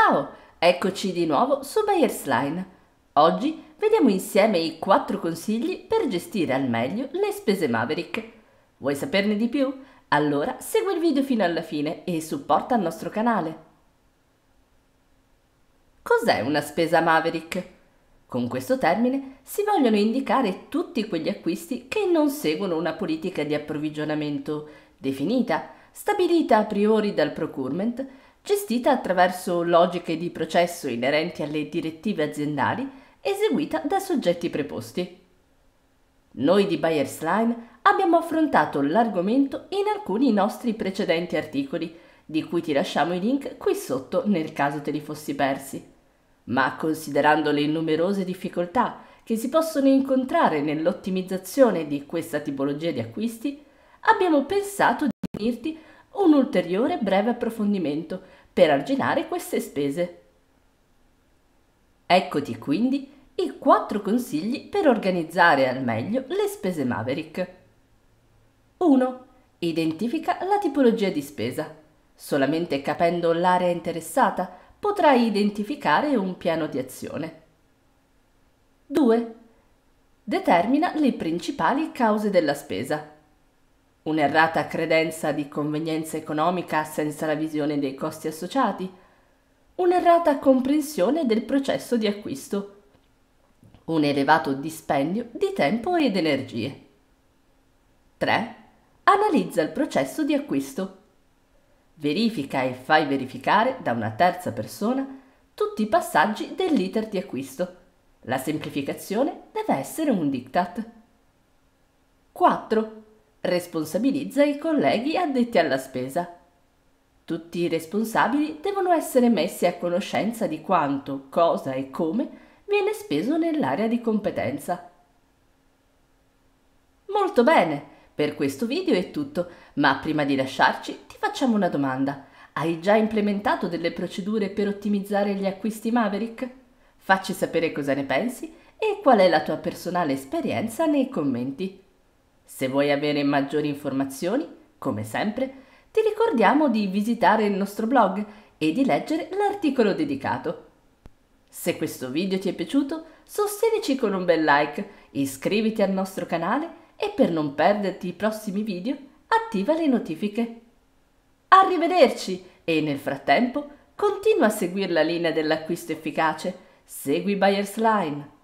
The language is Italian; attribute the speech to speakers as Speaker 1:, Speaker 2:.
Speaker 1: Ciao, eccoci di nuovo su Bayer's Line. Oggi vediamo insieme i 4 consigli per gestire al meglio le spese Maverick. Vuoi saperne di più? Allora segui il video fino alla fine e supporta il nostro canale. Cos'è una spesa Maverick? Con questo termine si vogliono indicare tutti quegli acquisti che non seguono una politica di approvvigionamento definita, stabilita a priori dal procurement, gestita attraverso logiche di processo inerenti alle direttive aziendali eseguita da soggetti preposti. Noi di Bayer's Line abbiamo affrontato l'argomento in alcuni nostri precedenti articoli, di cui ti lasciamo i link qui sotto nel caso te li fossi persi. Ma considerando le numerose difficoltà che si possono incontrare nell'ottimizzazione di questa tipologia di acquisti, abbiamo pensato di unirti un ulteriore breve approfondimento per arginare queste spese. Eccoti quindi i quattro consigli per organizzare al meglio le spese Maverick. 1. Identifica la tipologia di spesa. Solamente capendo l'area interessata potrai identificare un piano di azione. 2. Determina le principali cause della spesa. Un'errata credenza di convenienza economica senza la visione dei costi associati? Un'errata comprensione del processo di acquisto? Un elevato dispendio di tempo ed energie? 3. Analizza il processo di acquisto. Verifica e fai verificare da una terza persona tutti i passaggi dell'iter di acquisto. La semplificazione deve essere un diktat. 4 responsabilizza i colleghi addetti alla spesa. Tutti i responsabili devono essere messi a conoscenza di quanto, cosa e come viene speso nell'area di competenza. Molto bene, per questo video è tutto, ma prima di lasciarci ti facciamo una domanda. Hai già implementato delle procedure per ottimizzare gli acquisti Maverick? Facci sapere cosa ne pensi e qual è la tua personale esperienza nei commenti. Se vuoi avere maggiori informazioni, come sempre, ti ricordiamo di visitare il nostro blog e di leggere l'articolo dedicato. Se questo video ti è piaciuto, sostenici con un bel like, iscriviti al nostro canale e per non perderti i prossimi video, attiva le notifiche. Arrivederci e nel frattempo continua a seguire la linea dell'acquisto efficace. Segui Buyers Line.